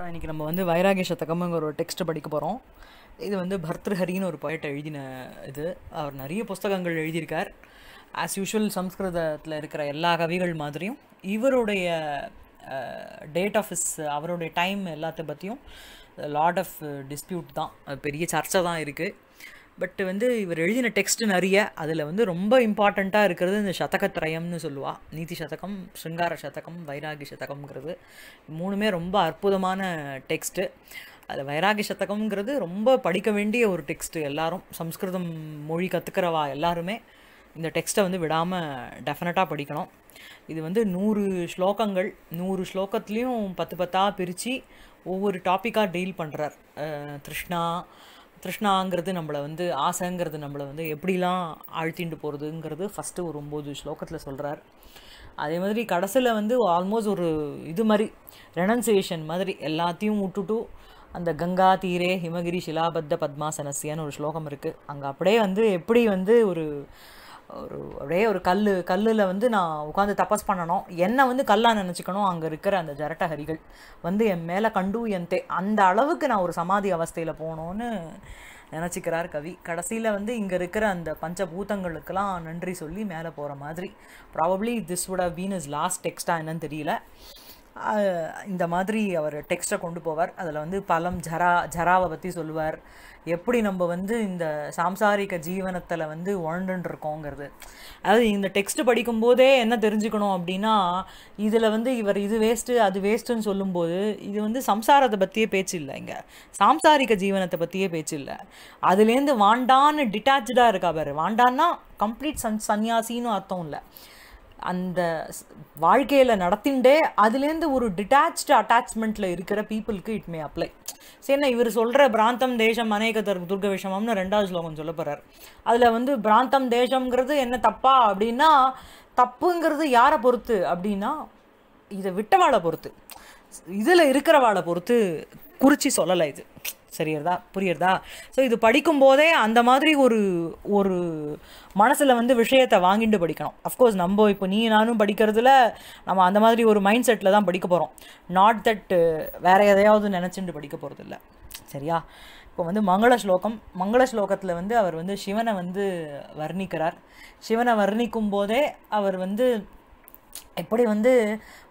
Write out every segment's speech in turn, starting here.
so இன்றைக்கி நம்ம வந்து வைராகிய சதகம்ங்கிற ஒரு டெக்ஸ்ட்டை படிக்க போகிறோம் இது வந்து பர்தஹரின்னு ஒரு போய்ட்டை எழுதின இது அவர் நிறைய புஸ்தகங்கள் எழுதியிருக்கார் ஆஸ் யூஷுவல் சம்ஸ்கிருதத்தில் இருக்கிற எல்லா கவிகள் மாதிரியும் இவருடைய டேட் ஆஃப் இஸ் அவருடைய டைம் எல்லாத்த பற்றியும் லாட் ஆஃப் டிஸ்பியூட் தான் பெரிய சர்ச்சை தான் இருக்குது பட் வந்து இவர் எழுதின டெக்ஸ்ட் நிறைய அதில் வந்து ரொம்ப இம்பார்ட்டண்ட்டாக இருக்கிறது இந்த சதகத்ரயம்னு சொல்லுவா நீதி சதகம் ஸ்ருங்கார சதகம் வைராகி சதகம்ங்கிறது மூணுமே ரொம்ப அற்புதமான டெக்ஸ்ட்டு அதில் வைராகி சதகம்ங்கிறது ரொம்ப படிக்க வேண்டிய ஒரு டெக்ஸ்ட்டு எல்லாரும் சம்ஸ்கிருதம் மொழி கற்றுக்கிறவா எல்லாருமே இந்த டெக்ஸ்ட்டை வந்து விடாமல் டெஃபினட்டாக படிக்கணும் இது வந்து நூறு ஸ்லோகங்கள் நூறு ஸ்லோகத்துலேயும் பத்து பத்தாக பிரித்து ஒவ்வொரு டாப்பிக்காக டீல் பண்ணுறார் திருஷ்ணா திருஷ்ணாங்கிறது நம்மளை வந்து ஆசைங்கிறது நம்மளை வந்து எப்படிலாம் ஆழ்த்திட்டு போகிறதுங்கிறது ஃபஸ்ட்டு ஒரு ஒம்பது ஸ்லோகத்தில் சொல்கிறார் அதே மாதிரி கடைசியில் வந்து ஆல்மோஸ்ட் ஒரு இது மாதிரி ரெனன்சியேஷன் மாதிரி எல்லாத்தையும் விட்டுட்டு அந்த கங்கா தீரே ஹிமகிரி சிலாபத்த பத்மாசனசியான்னு ஒரு ஸ்லோகம் இருக்குது அங்கே அப்படியே வந்து எப்படி வந்து ஒரு ஒரு ஒரே ஒரு கல் கல்லில் வந்து நான் உட்காந்து தபஸ் பண்ணணும் என்னை வந்து கல்லாக நினச்சிக்கணும் அங்கே இருக்கிற அந்த ஜரட்டஹரிகள் வந்து என் மேலே கண்டு என் தே அந்த அளவுக்கு நான் ஒரு சமாதி அவஸ்தையில் போகணும்னு நினச்சிக்கிறார் கவி கடைசியில் வந்து இங்கே இருக்கிற அந்த பஞ்சபூதங்களுக்கெல்லாம் நன்றி சொல்லி மேலே போகிற மாதிரி probably this would have been is last டெக்ஸ்டா என்னன்னு தெரியல இந்த மாதிரி அவர் டெக்ஸ்ட்டை கொண்டு போவார் அதில் வந்து பலம் ஜரா ஜராவை பற்றி சொல்லுவார் எப்படி நம்ம வந்து இந்த சாம்சாரிக ஜீவனத்தில் வந்து வாழ்ந்துட்டுருக்கோங்கிறது அதாவது இந்த டெக்ஸ்ட் படிக்கும்போதே என்ன தெரிஞ்சுக்கணும் அப்படின்னா இதில் வந்து இவர் இது வேஸ்ட்டு அது வேஸ்ட்டுன்னு சொல்லும்போது இது வந்து சம்சாரத்தை பற்றியே பேச்சு இல்லை இங்கே சாம்சாரிக ஜீவனத்தை பற்றியே பேச்சு இல்லை அதுலேருந்து வாண்டான்னு டிட்டாச்சாக இருக்கா பாரு வாண்டான்னா கம்ப்ளீட் சன் சன்னியாசின்னு அர்த்தம் இல்லை அந்த வாழ்க்கையில் நடத்திண்டே அதுலேருந்து ஒரு டிட்டாச்சு அட்டாச்மெண்ட்டில் இருக்கிற பீப்புளுக்கு இட் மே அப்ளை சரிண்ணா இவர் சொல்கிற பிராந்தம் தேசம் அநேக துர்க விஷமம்னு ரெண்டாவது ஸ்லோகம் சொல்ல போகிறார் அதில் வந்து பிராந்தம் தேசம்ங்கிறது என்ன தப்பா அப்படின்னா தப்புங்கிறது யாரை பொறுத்து அப்படின்னா இதை விட்டவாளை பொறுத்து இதில் இருக்கிறவாளை பொறுத்து குறித்து சொல்லலை இது சரியறதா புரியுறதா ஸோ இது படிக்கும்போதே அந்த மாதிரி ஒரு ஒரு மனசில் வந்து விஷயத்தை வாங்கிட்டு படிக்கணும் அஃப்கோர்ஸ் நம்ம இப்போ நீ நானும் படிக்கிறதுல நம்ம அந்த மாதிரி ஒரு மைண்ட் செட்டில் தான் படிக்க போகிறோம் நாட் தட் uh, வேறு எதையாவது நினச்சிட்டு படிக்க போகிறது இல்லை சரியா இப்போ வந்து மங்கள ஸ்லோகம் மங்கள ஸ்லோகத்தில் வந்து அவர் வந்து சிவனை வந்து வர்ணிக்கிறார் சிவனை வர்ணிக்கும் போதே அவர் வந்து எப்படி வந்து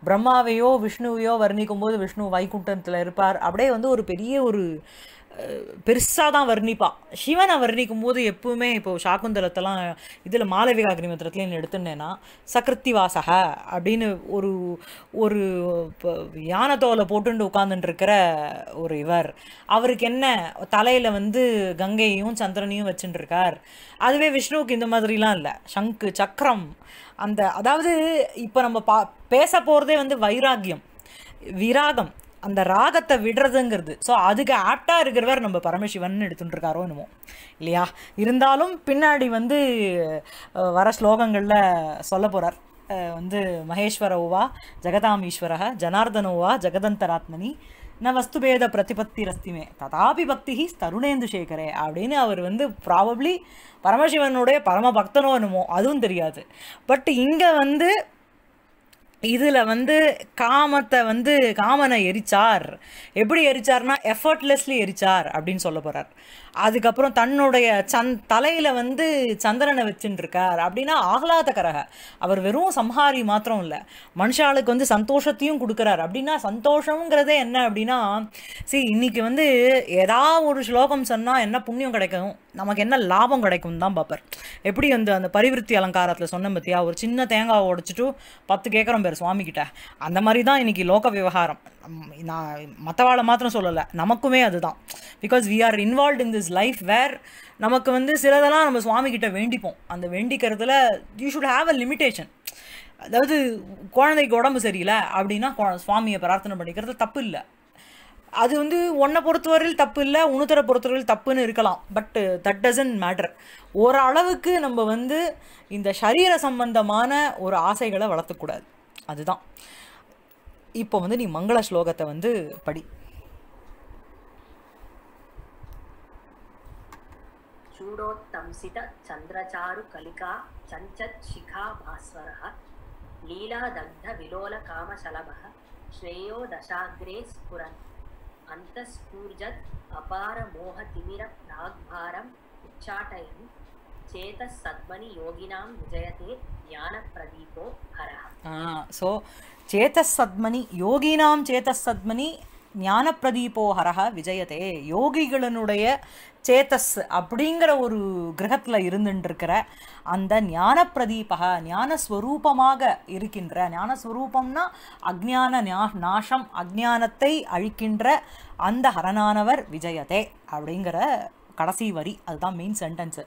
பிரம்மாவையோ விஷ்ணுவையோ வர்ணிக்கும் போது விஷ்ணு வைகுண்டத்தில் இருப்பார் அப்படியே வந்து ஒரு பெரிய ஒரு பெருசாக தான் வர்ணிப்பான் சிவனை வர்ணிக்கும் போது எப்பவுமே இப்போது சாக்குந்தலத்தெல்லாம் இதில் மாலவிகா அக்னிமத்திரத்துலேயும் எடுத்துட்டேன்னா சக்கர்த்தி வாசக அப்படின்னு ஒரு ஒரு யானத்தோலை தோலை உட்காந்துட்டு இருக்கிற ஒரு இவர் அவருக்கு என்ன தலையில் வந்து கங்கையும் சந்திரனையும் வச்சுட்டுருக்கார் அதுவே விஷ்ணுவுக்கு இந்த மாதிரிலாம் இல்லை சங்கு சக்கரம் அந்த அதாவது இப்போ நம்ம பா பேச போகிறதே வந்து வைராகியம் விராகம் அந்த ராகத்தை விடுறதுங்கிறது ஸோ அதுக்கு ஆப்டாக இருக்கிறவர் நம்ம பரமசிவன் எடுத்துட்டுருக்காரோ என்னமோ இல்லையா இருந்தாலும் பின்னாடி வந்து வர ஸ்லோகங்களில் சொல்ல போகிறார் வந்து மகேஸ்வர உவா ஜெகதாமீஸ்வரக ஜனார்தனோவா ஜெகதந்தராத்மனி ந வஸ்துபேத பிரதிபத்தி ரஸ்திமே ததாபி பக்தி தருணேந்து சேகரே அப்படின்னு அவர் வந்து ப்ராபப்ளி பரமசிவனுடைய பரம பக்தனோ என்னமோ அதுவும் தெரியாது பட் இங்கே வந்து இதில் வந்து காமத்தை வந்து காமனை எரிச்சார் எப்படி எரிச்சார்னா எஃபர்ட்லெஸ்லி எரிச்சார் அப்படின்னு சொல்ல போகிறார் அதுக்கப்புறம் தன்னுடைய சந் தலையில் வந்து சந்திரனை வச்சுட்டுருக்கார் அப்படின்னா ஆகலாதகரக அவர் வெறும் சம்ஹாரி மாத்திரம் இல்லை மனுஷாளுக்கு வந்து சந்தோஷத்தையும் கொடுக்குறார் அப்படின்னா சந்தோஷங்கிறதே என்ன அப்படின்னா சரி இன்றைக்கி வந்து ஏதாவது ஒரு ஸ்லோகம் சொன்னால் என்ன புண்ணியம் கிடைக்கும் நமக்கு என்ன லாபம் கிடைக்கும் தான் பார்ப்பார் எப்படி அந்த அந்த பரிவிருத்தி அலங்காரத்தில் சொன்ன பற்றியா ஒரு சின்ன தேங்காவை உடைச்சிட்டு பத்து கேட்குறோம் பேர் சுவாமிக்கிட்ட அந்த மாதிரி தான் இன்றைக்கி லோக விவகாரம் நான் மற்றவாளை மாத்திரம் சொல்லலை நமக்குமே அதுதான் because we are involve in this is life where நமக்கு வந்து சிலதெல்லாம் நம்ம சுவாமிகிட்ட வேண்டிப்போம் அந்த வேண்டிக்கிறதுல you should have a limitation அதாவது குழந்தைக்கு உடம்பு சரியில்லை அப்படின்னா சுவாமியை பிரார்த்தனை பண்ணிக்கிறது தப்பு இல்லை அது வந்து ஒன்றை பொறுத்தவரையில் தப்பு இல்லை உணுத்தரை பொறுத்தவரையில் தப்புன்னு இருக்கலாம் பட் தட் டசன்ட் மேட்டர் ஓரளவுக்கு நம்ம வந்து இந்த சரீர சம்பந்தமான ஒரு ஆசைகளை வளர்த்தக்கூடாது அதுதான் இப்போ வந்து நீ மங்கள ஸ்லோகத்தை வந்து படி గరుడోత్తంసిత చంద్రచారు కలికా చంచత్ శిఖా భాస్వర లీలాదగ్ధ విలోల కామశలభ శ్రేయో దశాగ్రే స్ఫురన్ అంతఃస్ఫూర్జత్ అపార మోహ తిమిర ప్రాగ్భారం ఉచ్చాటయన్ చేతసద్మని యోగినాం విజయతే జ్ఞాన ప్రదీపో హర సో చేతసద్మని యోగినాం చేతసద్మని ஞானப்பிரதீபோஹரக விஜயதே யோகிகளினுடைய சேத்தஸ் அப்படிங்கிற ஒரு கிரகத்தில் இருந்துட்டுருக்கிற அந்த ஞானப்பிரதீபக ஞானஸ்வரூபமாக இருக்கின்ற ஞானஸ்வரூபம்னா அஜ்ஞான ஞா நாசம் அஜ்ஞானத்தை அழிக்கின்ற அந்த ஹரனானவர் விஜயதே அப்படிங்கிற கடைசி வரி அதுதான் மெயின் சென்டென்ஸு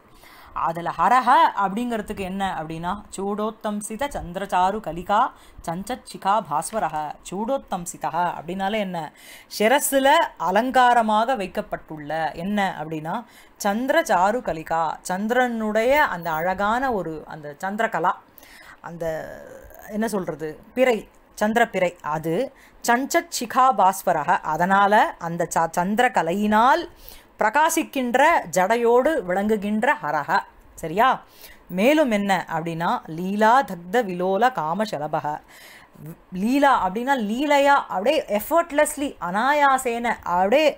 அதில் ஹரஹ அப்படிங்கிறதுக்கு என்ன அப்படின்னா சூடோத்தம் சித சந்திரசாரு கலிகா சஞ்சிகா பாஸ்வரக சூடோத்தம் சிதா அப்படின்னாலே என்ன சிரஸில் அலங்காரமாக வைக்கப்பட்டுள்ள என்ன அப்படின்னா சந்திரச்சாரு கலிகா சந்திரனுடைய அந்த அழகான ஒரு அந்த சந்திரகலா அந்த என்ன சொல்கிறது பிறை சந்திரப்பிறை அது சஞ்சிகா பாஸ்வரக அதனால் அந்த ச சந்திரகலையினால் பிரகாசிக்கின்ற ஜடையோடு விளங்குகின்ற ஹரஹ சரியா மேலும் என்ன அப்படின்னா லீலா தக்த விலோல காமசலபக லீலா அப்படின்னா லீலையா அப்படியே எஃபர்ட்லெஸ்லி அனாயாசேன அப்படியே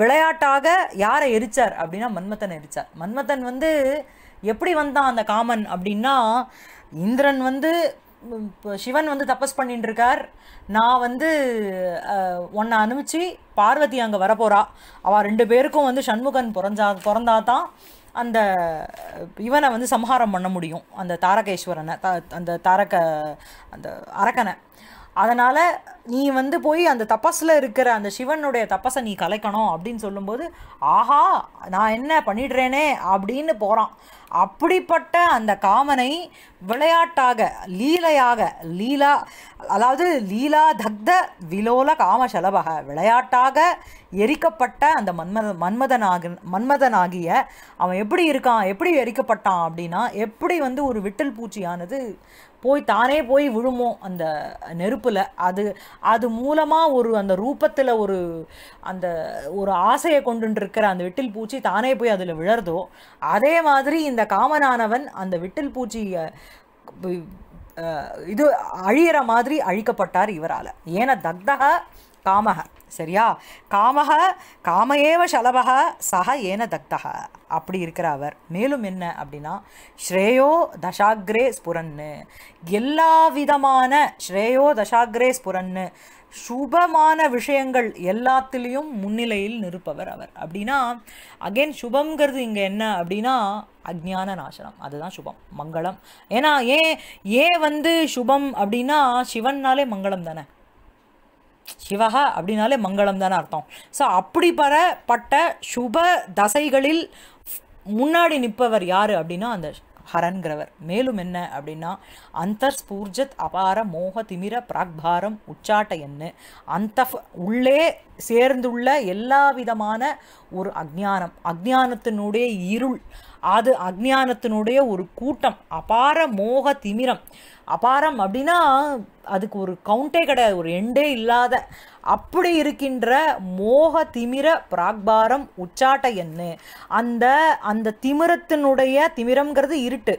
விளையாட்டாக யாரை எரிச்சார் அப்படின்னா மன்மதன் எரிச்சார் மன்மதன் வந்து எப்படி வந்தான் அந்த காமன் அப்படின்னா இந்திரன் வந்து இப்போ சிவன் வந்து தப்பஸ் பண்ணிட்டு இருக்கார் நான் வந்து ஒன்னை அனுப்பிச்சு பார்வதி அங்கே வரப்போகிறா அவள் ரெண்டு பேருக்கும் வந்து சண்முகன் பிறந்தா பிறந்தா தான் அந்த இவனை வந்து சம்ஹாரம் பண்ண முடியும் அந்த தாரகேஸ்வரனை த அந்த தாரக அந்த அரக்கனை அதனால் நீ வந்து போய் அந்த தப்பஸில் இருக்கிற அந்த சிவனுடைய தப்பஸை நீ கலைக்கணும் அப்படின்னு சொல்லும்போது ஆஹா நான் என்ன பண்ணிடுறேனே அப்படின்னு போகிறான் அப்படிப்பட்ட அந்த காமனை விளையாட்டாக லீலையாக லீலா அதாவது லீலா தக்த விலோல காம செலவாக விளையாட்டாக எரிக்கப்பட்ட அந்த மன்மத மன்மதனாக மன்மதனாகிய அவன் எப்படி இருக்கான் எப்படி எரிக்கப்பட்டான் அப்படின்னா எப்படி வந்து ஒரு விட்டல் பூச்சியானது போய் தானே போய் விழுமோ அந்த நெருப்பில் அது அது மூலமாக ஒரு அந்த ரூபத்தில் ஒரு அந்த ஒரு ஆசையை கொண்டு இருக்கிற அந்த விட்டில் பூச்சி தானே போய் அதில் விழறதோ அதே மாதிரி இந்த காமனானவன் அந்த விட்டில் பூச்சியை இது அழியிற மாதிரி அழிக்கப்பட்டார் இவரால் ஏன்னா தக்தக காமக சரியா காமக காமஏவ சலபக சக ஏன தக்தக அப்படி இருக்கிற அவர் மேலும் என்ன அப்படின்னா ஸ்ரேயோ தசாக்ரே ஸ்புரன்னு எல்லா விதமான ஸ்ரேயோ தசாக்ரே ஸ்புரன்னு சுபமான விஷயங்கள் எல்லாத்துலேயும் முன்னிலையில் நிற்பவர் அவர் அப்படின்னா அகெயின் சுபங்கிறது இங்கே என்ன அப்படின்னா அஜ்ஞான நாசனம் அதுதான் சுபம் மங்களம் ஏன்னா ஏன் ஏன் வந்து சுபம் அப்படின்னா சிவன்னாலே மங்களம் தானே சிவகா அப்படின்னாலே மங்களம் தானே அர்த்தம் ஸோ அப்படி பரப்பட்ட சுப தசைகளில் முன்னாடி நிற்பவர் யார் அப்படின்னா அந்த ஹரன்கிறவர் மேலும் என்ன அப்படின்னா அந்த ஸ்பூர்ஜத் அபார மோக திமிர பிராக்பாரம் உச்சாட்ட என்ன அந்த உள்ளே சேர்ந்துள்ள எல்லா விதமான ஒரு அக்ஞானம் அக்ஞானத்தினுடைய இருள் அது அக்ஞானத்தினுடைய ஒரு கூட்டம் அபார மோக திமிரம் அபாரம் அப்படின்னா அதுக்கு ஒரு கவுண்டே கிடையாது ஒரு எண்டே இல்லாத அப்படி இருக்கின்ற மோக திமிர பிராக்பாரம் உச்சாட்ட எண்ணு அந்த அந்த திமிரத்தினுடைய திமிரங்கிறது இருட்டு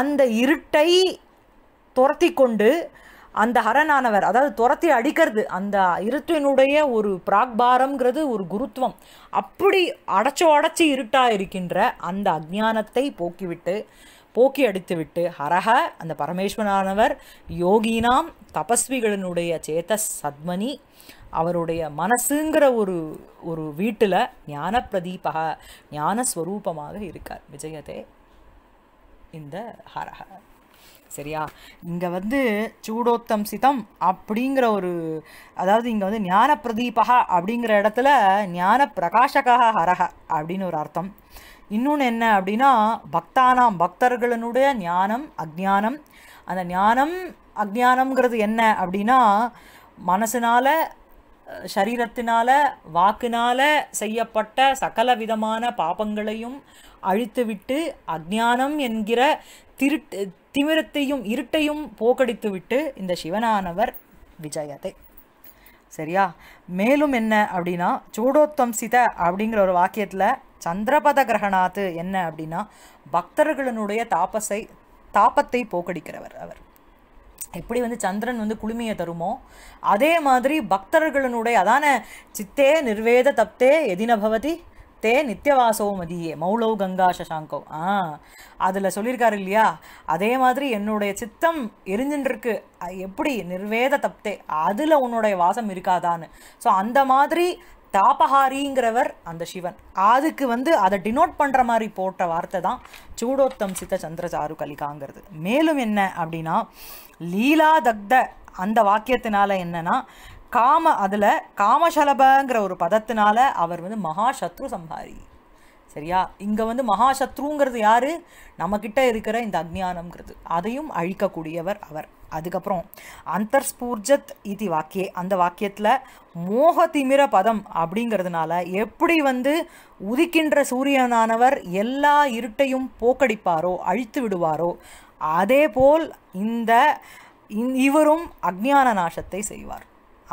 அந்த இருட்டை துரத்தி கொண்டு அந்த ஹரனானவர் அதாவது துரத்தி அடிக்கிறது அந்த இருட்டினுடைய ஒரு பிராக்பாரம்ங்கிறது ஒரு குருத்துவம் அப்படி அடைச்சோ அடைச்சி இருட்டா இருக்கின்ற அந்த அஜானத்தை போக்கிவிட்டு போக்கி அடித்துவிட்டு ஹரஹ அந்த பரமேஸ்வரானவர் யோகினாம் தபஸ்விகளினுடைய சேத்த சத்மனி அவருடைய மனசுங்கிற ஒரு ஒரு வீட்டில் ஞான பிரதீபக ஞானஸ்வரூபமாக இருக்கார் விஜயதே இந்த ஹரஹ சரியா இங்கே வந்து சூடோத்தம் சிதம் அப்படிங்கிற ஒரு அதாவது இங்கே வந்து ஞான பிரதீபகா அப்படிங்கிற இடத்துல ஞான பிரகாஷகா ஹரஹ அப்படின்னு ஒரு அர்த்தம் இன்னொன்று என்ன அப்படின்னா பக்தானாம் பக்தர்களினுடைய ஞானம் அக்ஞானம் அந்த ஞானம் அக்ஞானம்ங்கிறது என்ன அப்படின்னா மனசினால் சரீரத்தினால் வாக்கினால் செய்யப்பட்ட சகல விதமான பாபங்களையும் அழித்துவிட்டு அக்ஞானம் என்கிற திருட்டு திமிரத்தையும் இருட்டையும் போக்கடித்துவிட்டு இந்த சிவனானவர் விஜயத்தை சரியா மேலும் என்ன அப்படின்னா சூடோத்தம்சித அப்படிங்கிற ஒரு வாக்கியத்தில் சந்திரபத கிரகணாத்து என்ன அப்படின்னா பக்தர்களுடைய தாபசை தாபத்தை போக்கடிக்கிறவர் அவர் எப்படி வந்து சந்திரன் வந்து குளுமையை தருமோ அதே மாதிரி பக்தர்களினுடைய அதான சித்தே நிர்வேத தப்தே எதின பவதி தே நித்தியவாசோ மதியே மௌலோ கங்கா சசாங்கோ ஆ அதில் சொல்லியிருக்காரு இல்லையா அதே மாதிரி என்னுடைய சித்தம் எரிஞ்சுட்டுருக்கு எப்படி நிர்வேத தப்தே அதில் உன்னுடைய வாசம் இருக்காதான்னு ஸோ அந்த மாதிரி தாபஹாரிங்கிறவர் அந்த சிவன் அதுக்கு வந்து அதை டினோட் பண்ணுற மாதிரி போட்ட வார்த்தை தான் சூடோத்தம் சித்த சந்திர சாரு கலிகாங்கிறது மேலும் என்ன அப்படின்னா லீலா தக்த அந்த வாக்கியத்தினால என்னன்னா காம அதில் காமசலபங்கிற ஒரு பதத்தினால அவர் வந்து மகாசத்ரு சம்ஹாரி சரியா இங்கே வந்து மகாசத்ருங்கிறது யார் நம்மக்கிட்ட இருக்கிற இந்த அஜ்ஞானம்ங்கிறது அதையும் அழிக்கக்கூடியவர் அவர் அதுக்கப்புறம் அந்தர்ஸ்பூர்ஜத் இதி வாக்கியே அந்த வாக்கியத்தில் மோக திமிர பதம் அப்படிங்கிறதுனால எப்படி வந்து உதிக்கின்ற சூரியனானவர் எல்லா இருட்டையும் போக்கடிப்பாரோ அழித்து விடுவாரோ அதே போல் இந்த இவரும் அக்ஞான நாசத்தை செய்வார்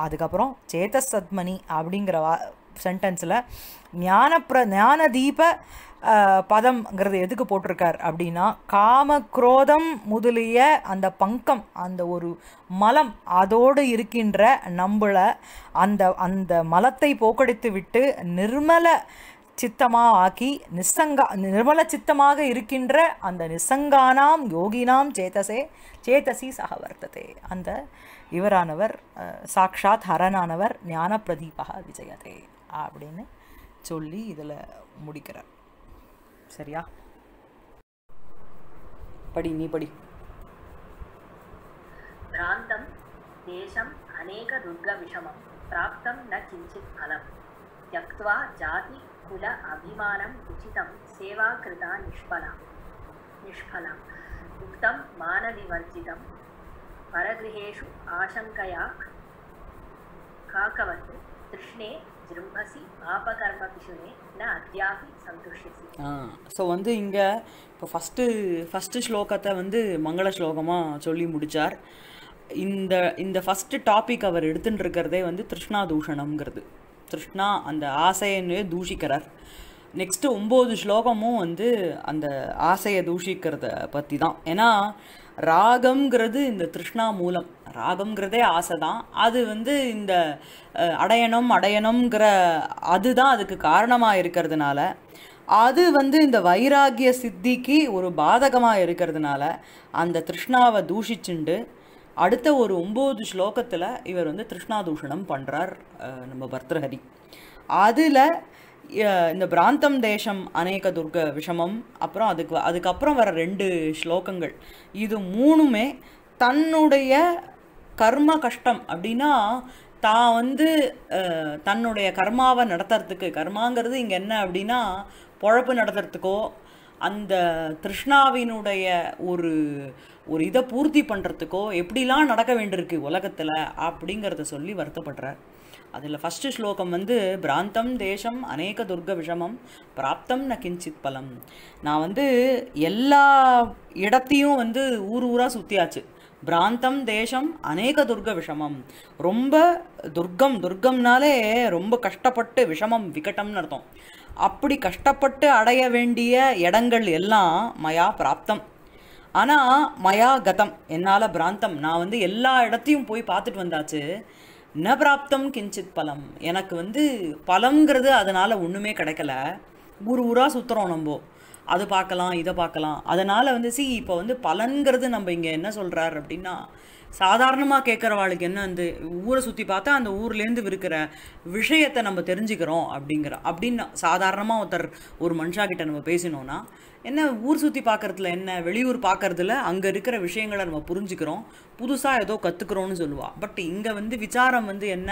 அதுக்கப்புறம் சேத்தசத்மணி அப்படிங்கிற வா சென்டென்ஸில் ஞானப்ர ஞானதீப பதம்ங்கிறது எதுக்கு போட்டிருக்கார் அப்படின்னா காம குரோதம் முதலிய அந்த பங்கம் அந்த ஒரு மலம் அதோடு இருக்கின்ற நம்மளை அந்த அந்த மலத்தை போக்கடித்து விட்டு நிர்மல சித்தமாக ஆக்கி நிசங்கா நிர்மல சித்தமாக இருக்கின்ற அந்த நிசங்கானாம் யோகினாம் சேதசே சேதசி சக வர்த்ததே அந்த இவரானவர் சாக்ஷாத் ஹரனானவர் ஞான பிரதீபா விஜயதே அப்படின்னு சொல்லி இதில் முடிக்கிறார் சரியா படி நீ படி பிராந்தம் தேசம் அநேக துர்க விஷமம் பிராப்தம் ந கிஞ்சித் பலம் त्यक्त्वा जाति कुल अभिमानम् उचितं सेवा कृता निष्फला निष्फला उक्तं मानविवर्जितं परगृहेषु आशङ्कया काकवत् तृष्णे ஸோ வந்து இங்கே இப்போ ஃபஸ்ட்டு ஃபஸ்ட்டு ஸ்லோகத்தை வந்து மங்கள ஸ்லோகமாக சொல்லி முடித்தார் இந்த இந்த ஃபஸ்ட்டு டாபிக் அவர் எடுத்துட்டு இருக்கிறதே வந்து திருஷ்ணா தூஷணம்ங்கிறது திருஷ்ணா அந்த ஆசையனே தூஷிக்கிறார் நெக்ஸ்ட்டு ஒம்பது ஸ்லோகமும் வந்து அந்த ஆசையை தூஷிக்கிறத பற்றி தான் ஏன்னா ராகம்ங்கிறது இந்த திருஷ்ணா மூலம் ராகம்ங்கிறதே ஆசை தான் அது வந்து இந்த அடையணும் அடையணுங்கிற அதுதான் அதுக்கு காரணமாக இருக்கிறதுனால அது வந்து இந்த வைராகிய சித்திக்கு ஒரு பாதகமாக இருக்கிறதுனால அந்த திருஷ்ணாவை தூஷிச்சுண்டு அடுத்த ஒரு ஒம்பது ஸ்லோகத்தில் இவர் வந்து திருஷ்ணா தூஷணம் பண்ணுறார் நம்ம பர்தஹரி அதில் இந்த பிராந்தம் தேசம் அநேக துர்க விஷமம் அப்புறம் அதுக்கு அதுக்கப்புறம் வர ரெண்டு ஸ்லோகங்கள் இது மூணுமே தன்னுடைய கர்ம கஷ்டம் அப்படின்னா தான் வந்து தன்னுடைய கர்மாவை நடத்துறதுக்கு கர்மாங்கிறது இங்கே என்ன அப்படின்னா பொழப்பு நடத்துறதுக்கோ அந்த திருஷ்ணாவினுடைய ஒரு ஒரு இதை பூர்த்தி பண்ணுறதுக்கோ எப்படிலாம் நடக்க வேண்டியிருக்கு உலகத்தில் அப்படிங்கிறத சொல்லி வருத்தப்படுறார் அதில் ஃபஸ்ட்டு ஸ்லோகம் வந்து பிராந்தம் தேசம் அநேக துர்க விஷமம் பிராப்தம் ந கிஞ்சித் பலம் நான் வந்து எல்லா இடத்தையும் வந்து ஊர் ஊராக சுற்றியாச்சு பிராந்தம் தேசம் அநேக துர்க விஷமம் ரொம்ப துர்க்கம் துர்க்கம்னாலே ரொம்ப கஷ்டப்பட்டு விஷமம் விகட்டம்னு அர்த்தம் அப்படி கஷ்டப்பட்டு அடைய வேண்டிய இடங்கள் எல்லாம் மயா பிராப்தம் ஆனால் மயா கதம் என்னால் பிராந்தம் நான் வந்து எல்லா இடத்தையும் போய் பார்த்துட்டு வந்தாச்சு ந பிராப்தம் கிஞ்சித் பலம் எனக்கு வந்து பலம்ங்கிறது அதனால் ஒன்றுமே கிடைக்கல ஊர் ஊராக சுற்றுறோம் நம்ம அது பார்க்கலாம் இதை பார்க்கலாம் அதனால் வந்து சி இப்போ வந்து பலன்கிறது நம்ம இங்கே என்ன சொல்கிறார் அப்படின்னா சாதாரணமாக கேட்குறவாளுக்கு என்ன வந்து ஊரை சுற்றி பார்த்தா அந்த ஊர்லேருந்து இருக்கிற விஷயத்தை நம்ம தெரிஞ்சுக்கிறோம் அப்படிங்கிற அப்படின்னு சாதாரணமாக ஒருத்தர் ஒரு மனுஷாக்கிட்ட நம்ம பேசினோன்னா என்ன ஊர் சுற்றி பார்க்குறதுல என்ன வெளியூர் பார்க்குறதுல அங்கே இருக்கிற விஷயங்களை நம்ம புரிஞ்சுக்கிறோம் புதுசாக ஏதோ கற்றுக்குறோன்னு சொல்லுவாள் பட் இங்கே வந்து விசாரம் வந்து என்ன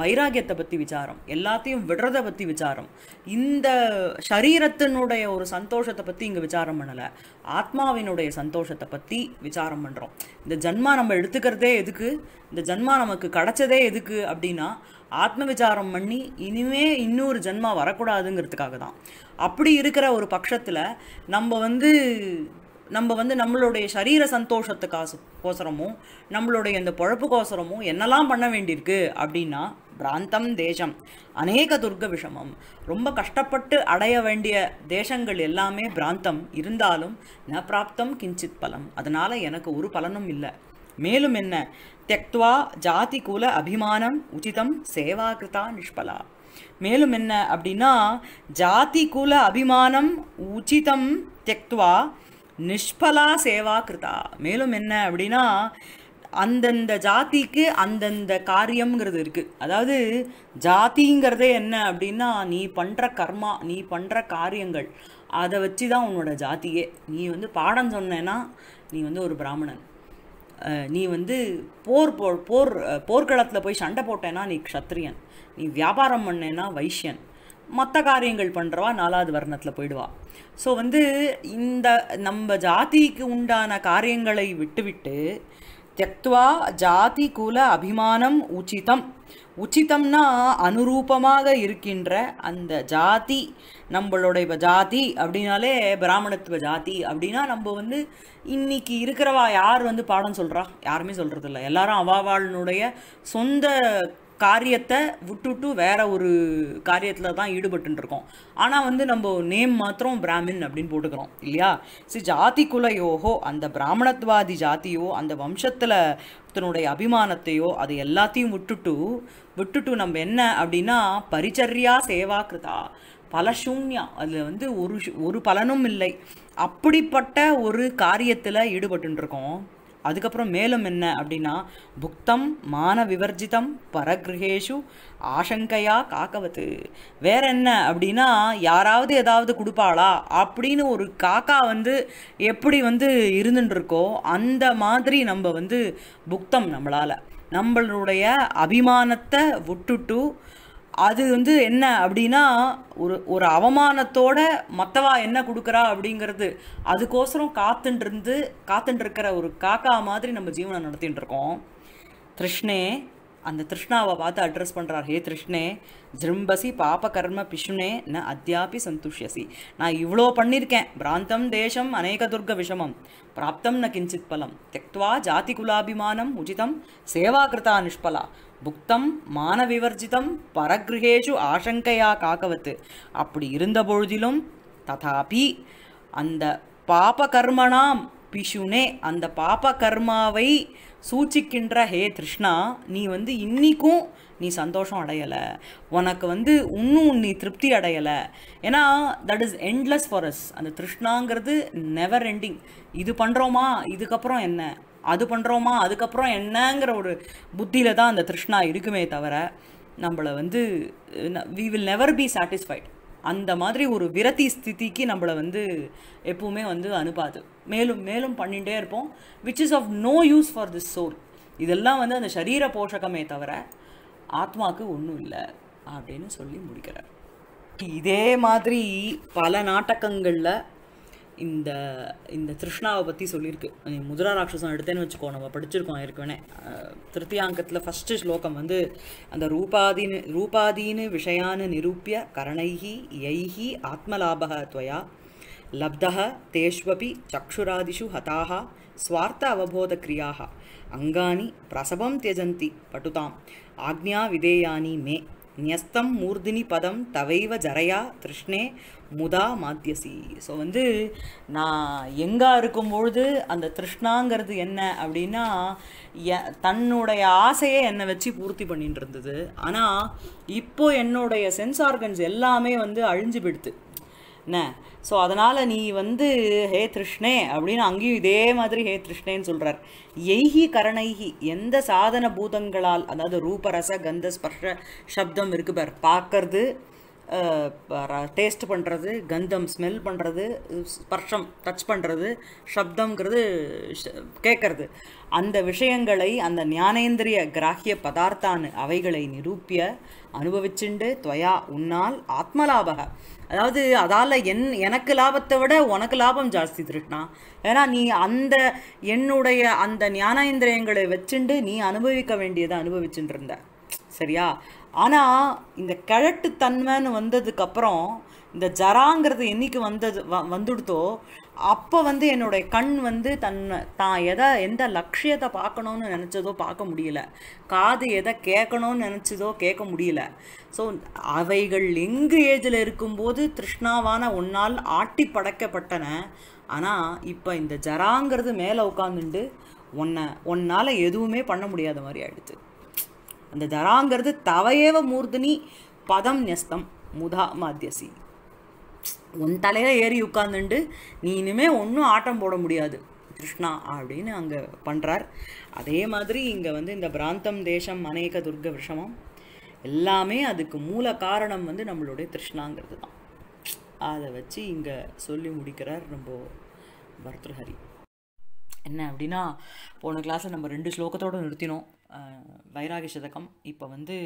வைராகியத்தை பற்றி விசாரம் எல்லாத்தையும் விடுறதை பற்றி விசாரம் இந்த சரீரத்தினுடைய ஒரு சந்தோஷத்தை பற்றி இங்கே விசாரம் பண்ணலை ஆத்மாவினுடைய சந்தோஷத்தை பற்றி விசாரம் பண்ணுறோம் இந்த ஜென்மா நம்ம எடுத்துக்கிறதே எதுக்கு இந்த ஜென்மா நமக்கு கிடச்சதே எதுக்கு அப்படின்னா ஆத்ம விசாரம் பண்ணி இனிமே இன்னொரு ஜென்மா வரக்கூடாதுங்கிறதுக்காக தான் அப்படி இருக்கிற ஒரு பட்சத்தில் நம்ம வந்து நம்ம வந்து நம்மளுடைய சரீர சந்தோஷத்துக்காசு கோசரமும் நம்மளுடைய இந்த பொழப்புக்கோசரமும் என்னெல்லாம் பண்ண வேண்டியிருக்கு அப்படின்னா பிராந்தம் தேசம் அநேக துர்க்க விஷமம் ரொம்ப கஷ்டப்பட்டு அடைய வேண்டிய தேசங்கள் எல்லாமே பிராந்தம் இருந்தாலும் ந பிராப்தம் கிஞ்சித் பலம் அதனால் எனக்கு ஒரு பலனும் இல்லை மேலும் என்ன தெக்துவா ஜாதி குல அபிமானம் உச்சிதம் சேவா கிருதா நிஷ்பலா மேலும் என்ன அப்படின்னா ஜாதி குல அபிமானம் உச்சிதம் தெக்துவா நிஷ்பலா சேவா கிருதா மேலும் என்ன அப்படின்னா அந்தந்த ஜாதிக்கு அந்தந்த காரியம்ங்கிறது இருக்குது அதாவது ஜாதிங்கிறதே என்ன அப்படின்னா நீ பண்ணுற கர்மா நீ பண்ணுற காரியங்கள் அதை வச்சு தான் உன்னோட ஜாதியே நீ வந்து பாடம் சொன்னேன்னா நீ வந்து ஒரு பிராமணன் நீ வந்து போர் போ போர் போர்க்களத்தில் போய் சண்டை போட்டேன்னா நீ க்ஷத்ரியன் நீ வியாபாரம் பண்ணேன்னா வைஷ்யன் மற்ற காரியங்கள் பண்ணுறவா நாலாவது வர்ணத்தில் போயிடுவா ஸோ வந்து இந்த நம்ம ஜாதிக்கு உண்டான காரியங்களை விட்டுவிட்டு தியக்துவா ஜாதி குல அபிமானம் உச்சிதம் உச்சிதம்னா அனுரூபமாக இருக்கின்ற அந்த ஜாதி நம்மளுடைய இப்போ ஜாதி அப்படின்னாலே பிராமணத்துவ ஜாதி அப்படின்னா நம்ம வந்து இன்னைக்கு இருக்கிறவா யார் வந்து பாடம் சொல்கிறா யாருமே சொல்கிறதில்ல எல்லாரும் அவாவாளுடைய சொந்த காரியத்தை விட்டுட்டு வேற ஒரு காரியத்தில் தான் இருக்கோம் ஆனால் வந்து நம்ம நேம் மாத்திரம் பிராமின் அப்படின்னு போட்டுக்கிறோம் இல்லையா சி ஜாதி குலையோகோ அந்த பிராமணத்வாதி ஜாதியோ அந்த வம்சத்தில் தன்னுடைய அபிமானத்தையோ அது எல்லாத்தையும் விட்டுட்டு விட்டுட்டு நம்ம என்ன அப்படின்னா பரிச்சரியா சேவாக்குதா பலசூன்யா அதில் வந்து ஒரு ஒரு பலனும் இல்லை அப்படிப்பட்ட ஒரு காரியத்தில் ஈடுபட்டுருக்கோம் அதுக்கப்புறம் மேலும் என்ன அப்படின்னா புக்தம் மான விவர்ஜிதம் பரகிரகேஷு ஆசங்கையா காக்கவத்து வேற என்ன அப்படின்னா யாராவது ஏதாவது கொடுப்பாளா அப்படின்னு ஒரு காக்கா வந்து எப்படி வந்து இருந்துருக்கோ அந்த மாதிரி நம்ம வந்து புக்தம் நம்மளால் நம்மளுடைய அபிமானத்தை விட்டுட்டு அது வந்து என்ன அப்படின்னா ஒரு ஒரு அவமானத்தோட மற்றவா என்ன கொடுக்குறா அப்படிங்கிறது அதுக்கோசரம் காத்துன்றிருந்து காத்துன்றிருக்கிற ஒரு காக்கா மாதிரி நம்ம ஜீவனை நடத்திட்டு இருக்கோம் திருஷ்ணே அந்த திருஷ்ணாவை பார்த்து அட்ரஸ் பண்ணுறார் ஹே திருஷ்ணே ஜிரும்பசி பாப கர்ம பிஷுனே ந அத்தியாபி சந்துஷ்யசி நான் இவ்வளோ பண்ணியிருக்கேன் பிராந்தம் தேசம் அநேக துர்க விஷமம் பிராப்தம் ந கிஞ்சித் பலம் தெக்துவா ஜாதி குலாபிமானம் உச்சிதம் சேவா கிருதா நிஷ்பலா புக்தம் மானவிவர்ஜிதம் பரகிருகேஷு ஆசங்கையா காக்கவத்து அப்படி இருந்த ததாபி அந்த பாப கர்மனாம் பிஷுனே அந்த பாப கர்மாவை சூச்சிக்கின்ற ஹே திருஷ்ணா நீ வந்து இன்னிக்கும் நீ சந்தோஷம் அடையலை உனக்கு வந்து இன்னும் நீ திருப்தி அடையலை ஏன்னா that is endless for as அந்த திருஷ்ணாங்கிறது நெவர் எண்டிங் இது பண்ணுறோமா இதுக்கப்புறம் என்ன அது பண்ணுறோமா அதுக்கப்புறம் என்னங்கிற ஒரு புத்தியில் தான் அந்த திருஷ்ணா இருக்குமே தவிர நம்மளை வந்து we will never be satisfied அந்த மாதிரி ஒரு விரத்தி ஸ்திதிக்கு நம்மளை வந்து எப்பவுமே வந்து அனுப்பாது மேலும் மேலும் பண்ணிகிட்டே இருப்போம் which is of no use for this soul இதெல்லாம் வந்து அந்த சரீர போஷகமே தவிர ஆத்மாவுக்கு ஒன்றும் இல்லை அப்படின்னு சொல்லி முடிக்கிறார் இதே மாதிரி பல நாட்டகங்களில் இந்த இந்த திருஷ்ணாவை பற்றி சொல்லியிருக்கு முதுரா ராட்சசம் எடுத்தேன்னு வச்சுக்கோ நம்ம படிச்சிருக்கோம் ஏற்கனவே திருத்தியாங்கத்தில் ஃபஸ்ட்டு ஸ்லோகம் வந்து அந்த ரூபாதீனு ரூபாதீனு விஷயான்னு நிரூபிய கரணைஹி யைஹி ஆத்மலாபக துவயா லப்தக தேஷ்வபி சக்ஷுராதிஷு ஹதாக ஸ்வார்த்த கிரியாக அங்காணி பிரசவம் தியஜந்தி பட்டுதாம் ஆக்ஞா விதேயானி மே நியஸ்தம் மூர்தினி பதம் தவைவ ஜரையா திருஷ்ணே முதா மாத்தியசி ஸோ வந்து நான் எங்கே இருக்கும்பொழுது அந்த திருஷ்ணாங்கிறது என்ன அப்படின்னா தன்னுடைய ஆசையை என்னை வச்சு பூர்த்தி பண்ணிட்டு இருந்தது ஆனால் இப்போ என்னுடைய சென்ஸ் ஆர்கன்ஸ் எல்லாமே வந்து அழிஞ்சு போயிடுது என்ன ஸோ அதனால் நீ வந்து ஹே திருஷ்ணே அப்படின்னு அங்கேயும் இதே மாதிரி ஹே திருஷ்ணேன்னு சொல்கிறார் எய்கி கரணைகி எந்த சாதன பூதங்களால் அதாவது ரூபரச கந்த ஸ்பர்ஷ சப்தம் இருக்கு பார் பார்க்கறது டேஸ்ட் பண்ணுறது கந்தம் ஸ்மெல் பண்ணுறது ஸ்பர்ஷம் டச் பண்ணுறது சப்தங்கிறது கேட்கறது அந்த விஷயங்களை அந்த ஞானேந்திரிய கிராகிய பதார்த்தான் அவைகளை நிரூப்பிய அனுபவிச்சுண்டு துவயா உன்னால் ஆத்மலாபக அதாவது அதால் என் எனக்கு லாபத்தை விட உனக்கு லாபம் ஜாஸ்தி திருட்டினா ஏன்னா நீ அந்த என்னுடைய அந்த ஞானேந்திரியங்களை வச்சுண்டு நீ அனுபவிக்க வேண்டியதை அனுபவிச்சுட்டு இருந்த சரியா ஆனால் இந்த கிழட்டுத்தன்மைன்னு வந்ததுக்கப்புறம் இந்த ஜராங்கிறது என்றைக்கு வந்தது வ வந்துடுதோ அப்போ வந்து என்னுடைய கண் வந்து தன்னை தான் எதை எந்த லட்சியத்தை பார்க்கணுன்னு நினச்சதோ பார்க்க முடியல காது எதை கேட்கணும்னு நினச்சதோ கேட்க முடியல ஸோ அவைகள் எங்கு ஏஜில் இருக்கும்போது திருஷ்ணாவான ஒன்னால் ஆட்டி படைக்கப்பட்டன ஆனால் இப்போ இந்த ஜராங்கிறது மேலே உட்காந்துண்டு உன்னை உன்னால் எதுவுமே பண்ண முடியாத மாதிரி ஆகிடுச்சு அந்த தராங்கிறது தவையேவ மூர்தினி பதம் நெஸ்தம் முதா மாத்தியசி உன் தலையில் ஏறி உட்காந்துண்டு நீ இனிமே ஒன்றும் ஆட்டம் போட முடியாது கிருஷ்ணா அப்படின்னு அங்கே பண்ணுறார் அதே மாதிரி இங்கே வந்து இந்த பிராந்தம் தேசம் அநேக துர்க விஷமம் எல்லாமே அதுக்கு மூல காரணம் வந்து நம்மளுடைய திருஷ்ணாங்கிறது தான் அதை வச்சு இங்கே சொல்லி முடிக்கிறார் நம்ம பர்தஹரி என்ன அப்படின்னா போன கிளாஸில் நம்ம ரெண்டு ஸ்லோகத்தோடு நிறுத்தினோம் வைராகி சதகம் இப்போ வந்து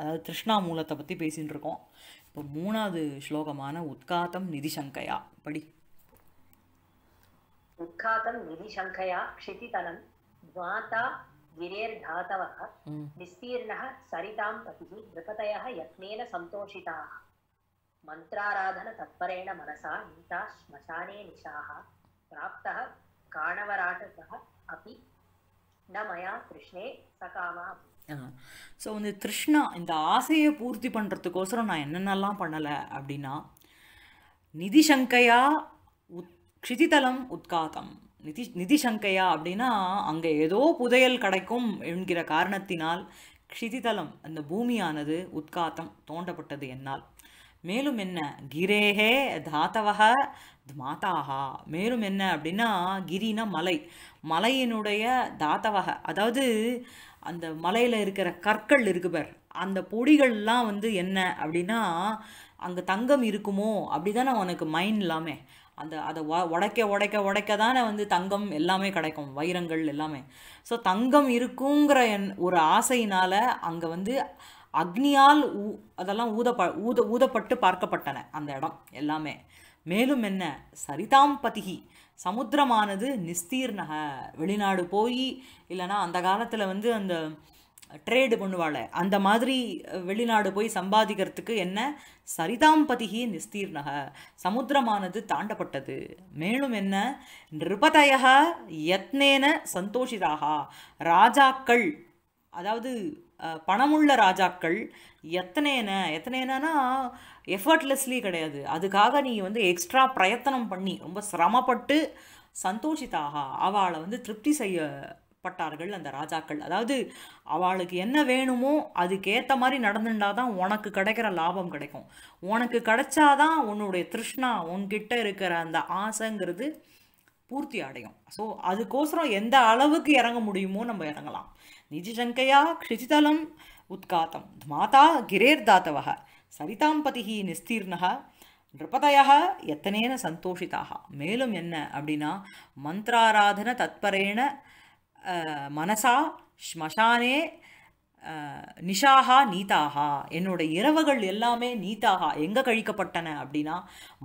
அதாவது கிருஷ்ணா மூலத்தை பற்றி பேசிகிட்டு இருக்கோம் இப்போ மூணாவது ஸ்லோகமான உத்காத்தம் நிதிசங்கையா படி உத்காத்தம் நிதிசங்கையா க்ஷிதிதனம் துவாதா விரேர்தாதவः விஸ்தீர்ணः சரிதாம் பதிः நிருபதயः யக்னேன சந்தோஷிதா மந்த்ராராதன தத்பரேண மனசா நீதா ஸ்மசானே நிஷா பிராப்தः गाणवराटकः अपि न கிருஷ்ணே कृष्णे ஸோ வந்து திருஷ்ணா இந்த ஆசையை பூர்த்தி பண்ணுறதுக்கோசரம் நான் என்னென்னலாம் பண்ணலை அப்படின்னா நிதிசங்கையா உத் க்ஷிதிதலம் உத்காத்தம் நிதி நிதிசங்கையா அப்படின்னா அங்கே ஏதோ புதையல் கிடைக்கும் என்கிற காரணத்தினால் க்ஷிதிதலம் அந்த பூமியானது உத்காத்தம் தோண்டப்பட்டது என்னால் மேலும் என்ன கிரேகே தாத்தவக மாதாகா மேலும் என்ன அப்படின்னா கிரினா மலை மலையினுடைய தாத்தவகை அதாவது அந்த மலையில் இருக்கிற கற்கள் இருக்கு பேர் அந்த பொடிகள்லாம் வந்து என்ன அப்படின்னா அங்கே தங்கம் இருக்குமோ அப்படி தானே உனக்கு மைண்ட் இல்லாமல் அந்த அதை உடைக்க உடைக்க உடைக்க தானே வந்து தங்கம் எல்லாமே கிடைக்கும் வைரங்கள் எல்லாமே ஸோ தங்கம் இருக்குங்கிற என் ஒரு ஆசையினால் அங்கே வந்து அக்னியால் ஊ அதெல்லாம் ஊத ஊத ஊதப்பட்டு பார்க்கப்பட்டன அந்த இடம் எல்லாமே மேலும் என்ன சரிதாம் பதிகி சமுத்திரமானது நிஸ்தீர்ணக வெளிநாடு போய் இல்லைனா அந்த காலத்தில் வந்து அந்த ட்ரேடு பண்ணுவாள் அந்த மாதிரி வெளிநாடு போய் சம்பாதிக்கிறதுக்கு என்ன சரிதாம்பதிகி நிஸ்தீர்ணக சமுத்திரமானது தாண்டப்பட்டது மேலும் என்ன நிருபதய யத்னேன சந்தோஷிதாகா ராஜாக்கள் அதாவது பணமுள்ள ராஜாக்கள் எத்தனைன எத்தனைனா எஃபர்ட்லெஸ்லி கிடையாது அதுக்காக நீ வந்து எக்ஸ்ட்ரா பிரயத்தனம் பண்ணி ரொம்ப சிரமப்பட்டு சந்தோஷித்தாக அவளை வந்து திருப்தி செய்யப்பட்டார்கள் அந்த ராஜாக்கள் அதாவது அவளுக்கு என்ன வேணுமோ அதுக்கேற்ற மாதிரி நடந்துட்டா தான் உனக்கு கிடைக்கிற லாபம் கிடைக்கும் உனக்கு கிடைச்சாதான் உன்னுடைய திருஷ்ணா உன்கிட்ட இருக்கிற அந்த ஆசைங்கிறது பூர்த்தி அடையும் ஸோ அதுக்கோசரம் எந்த அளவுக்கு இறங்க முடியுமோ நம்ம இறங்கலாம் निजशङ्कया क्षितितलम् उत्कातं माता गिरेर्दातवः சரிதாம் பதிகி நிஸ்தீர்ணகா நிருபதையாக எத்தனேன சந்தோஷிதாக மேலும் என்ன அப்படின்னா மந்திராராதன தத்பரேண மனசா ஸ்மசானே நிஷாகா நீதாகா என்னோட இரவுகள் எல்லாமே நீதாகா எங்கே கழிக்கப்பட்டன அப்படின்னா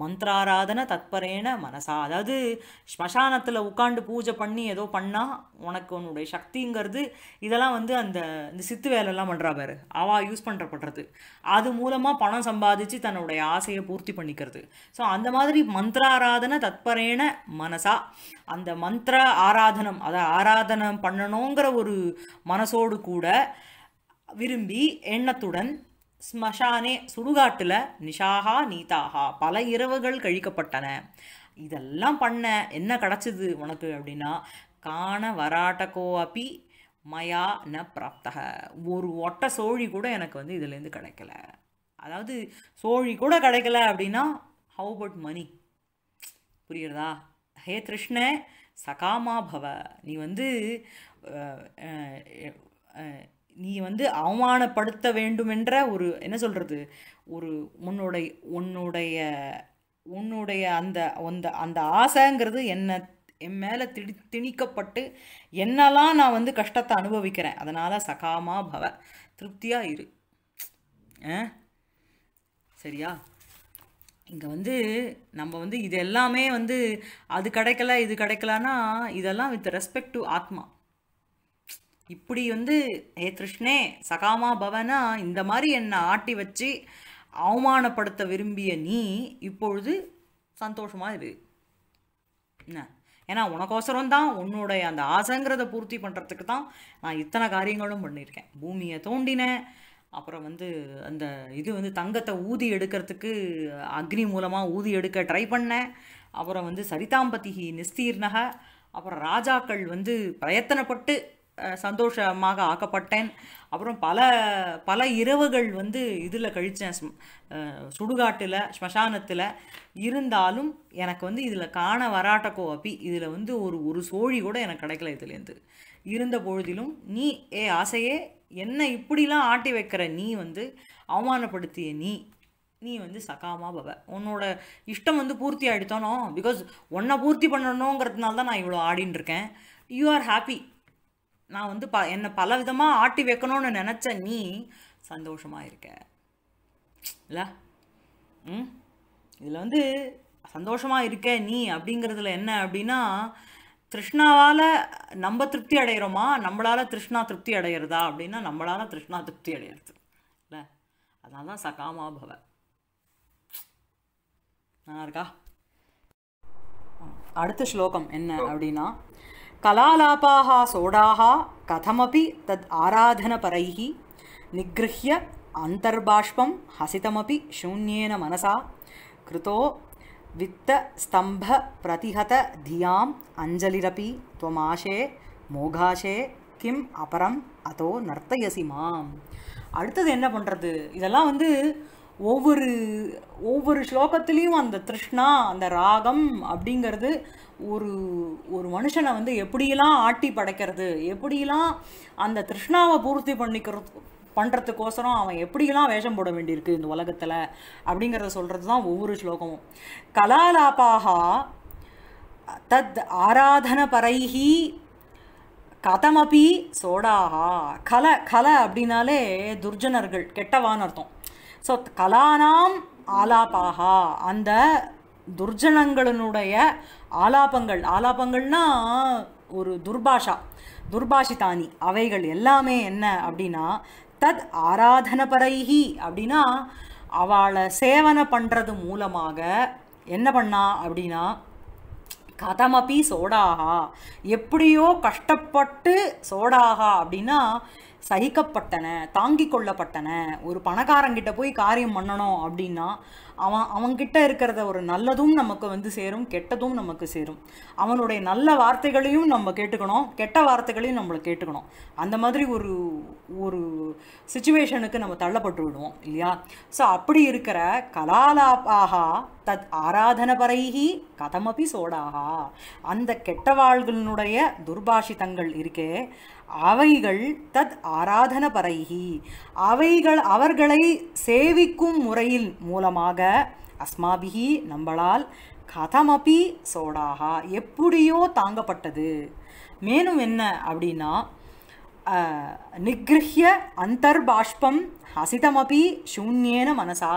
மந்த்ராராதன தத்பரேன மனசா அதாவது ஸ்மசானத்தில் உட்காந்து பூஜை பண்ணி ஏதோ பண்ணால் உனக்கு உன்னுடைய சக்திங்கிறது இதெல்லாம் வந்து அந்த இந்த சித்து வேலைலாம் பண்ணுறா பாரு அவா யூஸ் பண்ணுறப்படுறது அது மூலமாக பணம் சம்பாதிச்சு தன்னுடைய ஆசையை பூர்த்தி பண்ணிக்கிறது ஸோ அந்த மாதிரி மந்த்ராராதன தத்பரேன மனசா அந்த மந்திர ஆராதனம் அதை ஆராதனம் பண்ணணுங்கிற ஒரு மனசோடு கூட விரும்பி எண்ணத்துடன் ஸ்மசானே சுடுகாட்டில் நிஷாகா நீதாகா பல இரவுகள் கழிக்கப்பட்டன இதெல்லாம் பண்ண என்ன கிடச்சிது உனக்கு அப்படின்னா காண வராட்டகோ அப்பி மயா ந பிராப்தக ஒரு ஒட்ட சோழி கூட எனக்கு வந்து இதுலேருந்து கிடைக்கல அதாவது சோழி கூட கிடைக்கல அப்படின்னா ஹவு பட் மணி புரியுறதா ஹே கிருஷ்ண சகாமா பவ நீ வந்து நீ வந்து அவமானப்படுத்த வேண்டுமென்ற ஒரு என்ன சொல்கிறது ஒரு உன்னுடைய உன்னுடைய உன்னுடைய அந்த அந்த அந்த ஆசைங்கிறது என்னை என் மேலே திடி திணிக்கப்பட்டு என்னெல்லாம் நான் வந்து கஷ்டத்தை அனுபவிக்கிறேன் அதனால் சகாமா பவ திருப்தியாக இரு சரியா இங்கே வந்து நம்ம வந்து இது எல்லாமே வந்து அது கிடைக்கல இது கிடைக்கலன்னா இதெல்லாம் வித் ரெஸ்பெக்ட் டு ஆத்மா இப்படி வந்து ஏ கிருஷ்ணே சகாமா பவனா இந்த மாதிரி என்னை ஆட்டி வச்சு அவமானப்படுத்த விரும்பிய நீ இப்பொழுது சந்தோஷமாக இரு என்ன ஏன்னா உனக்கோசரம் தான் உன்னுடைய அந்த ஆசைங்கிறத பூர்த்தி பண்ணுறதுக்கு தான் நான் இத்தனை காரியங்களும் பண்ணியிருக்கேன் பூமியை தோண்டினேன் அப்புறம் வந்து அந்த இது வந்து தங்கத்தை ஊதி எடுக்கிறதுக்கு அக்னி மூலமாக ஊதி எடுக்க ட்ரை பண்ணேன் அப்புறம் வந்து சரிதாம்பத்திகி நிஸ்தீர்ணக அப்புறம் ராஜாக்கள் வந்து பிரயத்தனப்பட்டு சந்தோஷமாக ஆக்கப்பட்டேன் அப்புறம் பல பல இரவுகள் வந்து இதில் கழித்தேன் சுடுகாட்டில் ஸ்மசானத்தில் இருந்தாலும் எனக்கு வந்து இதில் காண வராட்டக்கோ அப்பி இதில் வந்து ஒரு ஒரு சோழி கூட எனக்கு கிடைக்கல இதுலேருந்து இருந்த பொழுதிலும் நீ ஏ ஆசையே என்னை இப்படிலாம் ஆட்டி வைக்கிற நீ வந்து அவமானப்படுத்திய நீ நீ வந்து சகாமா பவ உன்னோட இஷ்டம் வந்து பூர்த்தி ஆகிடுத்தானோ பிகாஸ் உன்னை பூர்த்தி பண்ணணுங்கிறதுனால தான் நான் இவ்வளோ ஆடின்னு இருக்கேன் யூ ஆர் ஹாப்பி நான் வந்து ப என்னை பல விதமாக ஆட்டி வைக்கணும்னு நினச்ச நீ சந்தோஷமாக இருக்க இல்லை ம் இதில் வந்து சந்தோஷமாக இருக்க நீ அப்படிங்கிறதுல என்ன அப்படின்னா திருஷ்ணாவால் நம்ம திருப்தி அடைகிறோமா நம்மளால் திருஷ்ணா திருப்தி அடைகிறதா அப்படின்னா நம்மளால் திருஷ்ணா திருப்தி அடைகிறது இல்லை அதனால தான் சகாமா பவ நல்லா இருக்கா அடுத்த ஸ்லோகம் என்ன அப்படின்னா कलालापाः सोढाः कथमपि तद् आराधनपरैः निगृह्य अन्तर्बाष्पं हसितमपि शून्येन मनसा कृतो वित्तस्तम्भप्रतिहतधियाम् अञ्जलिरपि त्वमाशे மோகாஷே கிம் அபரம் அதோ நர்த்தயசி மாம் அடுத்தது என்ன பண்ணுறது இதெல்லாம் வந்து ஒவ்வொரு ஒவ்வொரு ஸ்லோகத்துலேயும் அந்த திருஷ்ணா அந்த ராகம் அப்படிங்கிறது ஒரு ஒரு மனுஷனை வந்து எப்படியெல்லாம் ஆட்டி படைக்கிறது எப்படியெல்லாம் அந்த திருஷ்ணாவை பூர்த்தி பண்ணிக்கிறது பண்ணுறதுக்கோசரம் அவன் எப்படியெல்லாம் வேஷம் போட வேண்டியிருக்கு இந்த உலகத்தில் அப்படிங்கிறத சொல்கிறது தான் ஒவ்வொரு ஸ்லோகமும் கலாலாபாக தத் ஆராதன பரைஹி கதமபி சோடாகா கல கலை அப்படின்னாலே துர்ஜனர்கள் கெட்டவான்னு அர்த்தம் ஸோ கலானாம் ஆலாபாகா அந்த துர்ஜனங்களினுடைய ஆலாபங்கள் ஆலாபங்கள்னா ஒரு துர்பாஷா துர்பாஷிதானி அவைகள் எல்லாமே என்ன அப்படின்னா தத் ஆராதனபரைகி அப்படின்னா அவளை சேவனை பண்ணுறது மூலமாக என்ன பண்ணா அப்படின்னா கதமபி சோடாகா எப்படியோ கஷ்டப்பட்டு சோடாகா அப்படின்னா சகிக்கப்பட்டன தாங்கி கொள்ளப்பட்டன ஒரு பணக்காரங்கிட்ட போய் காரியம் பண்ணணும் அப்படின்னா அவன் அவங்கிட்ட இருக்கிறத ஒரு நல்லதும் நமக்கு வந்து சேரும் கெட்டதும் நமக்கு சேரும் அவனுடைய நல்ல வார்த்தைகளையும் நம்ம கேட்டுக்கணும் கெட்ட வார்த்தைகளையும் நம்மளை கேட்டுக்கணும் அந்த மாதிரி ஒரு ஒரு சுச்சுவேஷனுக்கு நம்ம தள்ளப்பட்டு விடுவோம் இல்லையா ஸோ அப்படி இருக்கிற கலாலாபாகா தத் ஆராதனபரைகி கதமபி சோடாகா அந்த கெட்டவாள்களினுடைய துர்பாஷிதங்கள் இருக்கே அவைகள் தத் ஆராதன அவைகள் அவர்களை சேவிக்கும் முறையில் மூலமாக அஸ்மாபிகி நம்பளால் கதமபி சோடாகா எப்படியோ தாங்கப்பட்டது மேலும் என்ன அப்படின்னா நிகிரிய அந்தர்பாஷ்பம் ஹசிதமபி சூன்யேன மனசா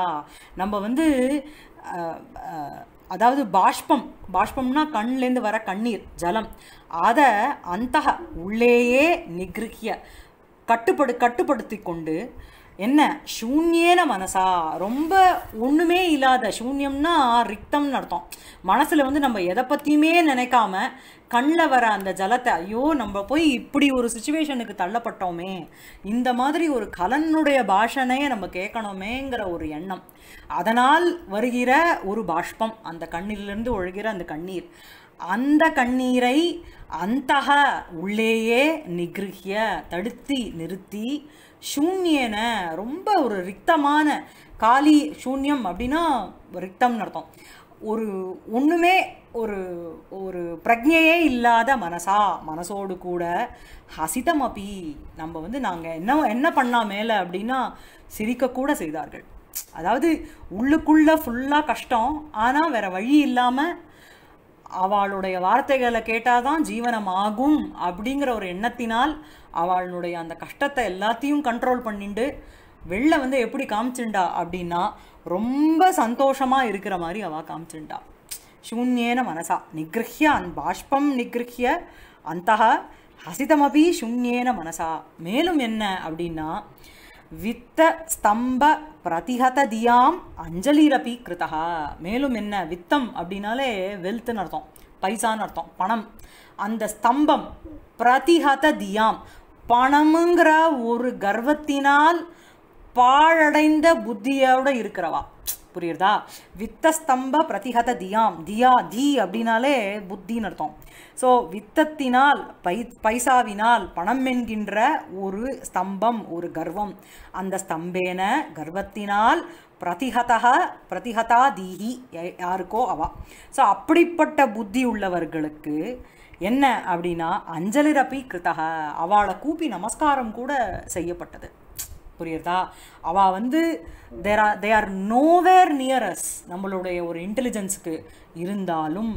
நம்ம வந்து அதாவது பாஷ்பம் பாஷ்பம்னா கண்லேருந்து வர கண்ணீர் ஜலம் அதை அந்த உள்ளேயே நிகிருக்கிய கட்டுப்படு கட்டுப்படுத்தி கொண்டு என்ன சூன்யேன மனசா ரொம்ப ஒன்றுமே இல்லாத சூன்யம்னா ரிக்தம்னு அர்த்தம் மனசில் வந்து நம்ம எதை பற்றியுமே நினைக்காம கண்ணில் வர அந்த ஜலத்தை ஐயோ நம்ம போய் இப்படி ஒரு சுச்சுவேஷனுக்கு தள்ளப்பட்டோமே இந்த மாதிரி ஒரு கலனுடைய பாஷனையை நம்ம கேட்கணுமேங்கிற ஒரு எண்ணம் அதனால் வருகிற ஒரு பாஷ்பம் அந்த கண்ணிலிருந்து ஒழுகிற அந்த கண்ணீர் அந்த கண்ணீரை அந்த உள்ளேயே நிகிருகிய தடுத்தி நிறுத்தி சூன்யன ரொம்ப ஒரு ரிக்தமான காலி சூன்யம் அப்படின்னா ரிக்தம்னு அர்த்தம் ஒரு ஒன்றுமே ஒரு ஒரு பிரஜையே இல்லாத மனசா மனசோடு கூட ஹசிதம் அப்பி நம்ம வந்து நாங்கள் என்ன என்ன பண்ணா மேலே அப்படின்னா சிரிக்கக்கூட செய்தார்கள் அதாவது உள்ளுக்குள்ளே ஃபுல்லாக கஷ்டம் ஆனால் வேறு வழி இல்லாமல் அவளுடைய வார்த்தைகளை கேட்டால் தான் ஜீவனம் ஆகும் அப்படிங்கிற ஒரு எண்ணத்தினால் அவளுடைய அந்த கஷ்டத்தை எல்லாத்தையும் கண்ட்ரோல் பண்ணிட்டு வெளில வந்து எப்படி காமிச்சுண்டா அப்படின்னா ரொம்ப சந்தோஷமாக இருக்கிற மாதிரி அவ காமிச்சுட்டா சூன்யேன மனசா நிகிருஹிய அந் பாஷ்பம் நிகிருஹிய அந்த ஹசிதமபி சூன்யேன மனசா மேலும் என்ன அப்படின்னா வித்த ஸ்தம்ப பிரதிஹத தியாம் அஞ்சலிரபி கிருதா மேலும் என்ன வித்தம் அப்படின்னாலே வெல்த்னு அர்த்தம் பைசான்னு அர்த்தம் பணம் அந்த ஸ்தம்பம் பிரதிஹத தியாம் பணமுங்கிற ஒரு கர்வத்தினால் பாழடைந்த புத்தியோட இருக்கிறவா புரியுறதா வித்தஸ்தம்ப பிரதிகத தியாம் தியா தி அப்படின்னாலே புத்தின்னு அர்த்தம் ஸோ வித்தத்தினால் பை பைசாவினால் பணம் என்கின்ற ஒரு ஸ்தம்பம் ஒரு கர்வம் அந்த ஸ்தம்பேன கர்வத்தினால் பிரதிகதா பிரதிகதா தீஹி யாருக்கோ அவா ஸோ அப்படிப்பட்ட புத்தி உள்ளவர்களுக்கு என்ன அப்படின்னா அஞ்சலிரப்பி கிருத்தக அவளை கூப்பி நமஸ்காரம் கூட செய்யப்பட்டது புரியுறதா அவள் வந்து there are they are nowhere near us நம்மளுடைய ஒரு இன்டெலிஜென்ஸுக்கு இருந்தாலும்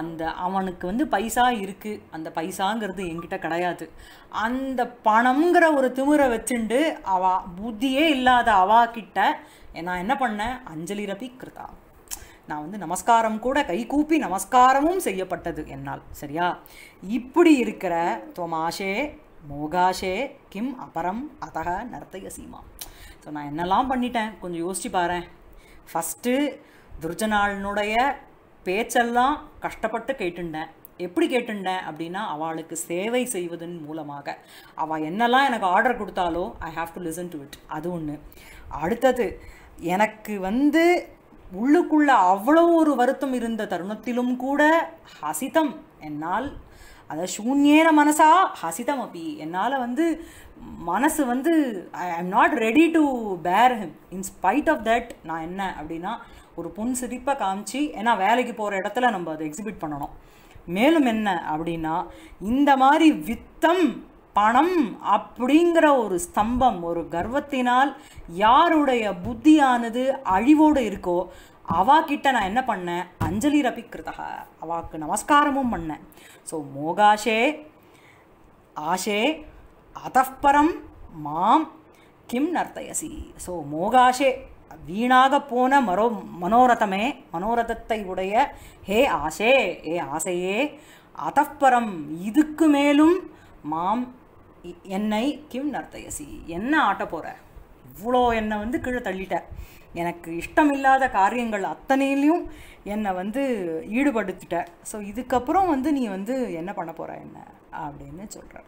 அந்த அவனுக்கு வந்து பைசா இருக்குது அந்த பைசாங்கிறது என்கிட்ட கிடையாது அந்த பணம்ங்கிற ஒரு திமுறை வச்சுண்டு அவா புத்தியே இல்லாத அவா கிட்ட நான் என்ன பண்ணேன் அஞ்சலி ரபி கிருதா நான் வந்து நமஸ்காரம் கூட கைகூப்பி நமஸ்காரமும் செய்யப்பட்டது என்னால் சரியா இப்படி இருக்கிற தொமாஷே மோகாஷே கிம் அபரம் அத்தக நர்த்தய சீமா ஸோ நான் என்னெல்லாம் பண்ணிட்டேன் கொஞ்சம் யோசிச்சு பாரு ஃபஸ்ட்டு துர்ஜனாளனுடைய பேச்செல்லாம் கஷ்டப்பட்டு கேட்டுண்டேன் எப்படி கேட்டுண்டேன் அப்படின்னா அவளுக்கு சேவை செய்வதன் மூலமாக அவள் என்னெல்லாம் எனக்கு ஆர்டர் கொடுத்தாலோ I have to listen to it அது ஒன்று அடுத்தது எனக்கு வந்து உள்ளுக்குள்ள அவ்வளோ ஒரு வருத்தம் இருந்த தருணத்திலும் கூட ஹசிதம் என்னால் அதை சூன்யேன மனசா ஹசிதம் அப்படி என்னால் வந்து மனசு வந்து I I'm not ready to bear him in spite of that நான் என்ன அப்படின்னா ஒரு புன் சிரிப்பை காமிச்சு ஏன்னா வேலைக்கு போகிற இடத்துல நம்ம அதை எக்ஸிபிட் பண்ணணும் மேலும் என்ன அப்படின்னா இந்த மாதிரி வித்தம் பணம் அப்படிங்கிற ஒரு ஸ்தம்பம் ஒரு கர்வத்தினால் யாருடைய புத்தியானது அழிவோடு இருக்கோ அவா கிட்ட நான் என்ன பண்ணேன் அஞ்சலி ரபிக்கிருதா அவாக்கு நமஸ்காரமும் பண்ணேன் ஸோ மோகாஷே ஆஷே அதப்பரம் மாம் கிம் நர்த்தயசி ஸோ மோகாஷே வீணாக போன மரோ மனோரதமே மனோரதத்தை உடைய ஹே ஆசே ஏ ஆசையே அதப்பரம் இதுக்கு மேலும் மாம் என்னை கிம் நர்த்தயசி என்ன ஆட்ட போகிற இவ்வளோ என்னை வந்து கீழே தள்ளிட்ட எனக்கு இஷ்டமில்லாத காரியங்கள் அத்தனையிலையும் என்னை வந்து ஈடுபடுத்திட்ட ஸோ இதுக்கப்புறம் வந்து நீ வந்து என்ன பண்ண போகிற என்ன அப்படின்னு சொல்கிற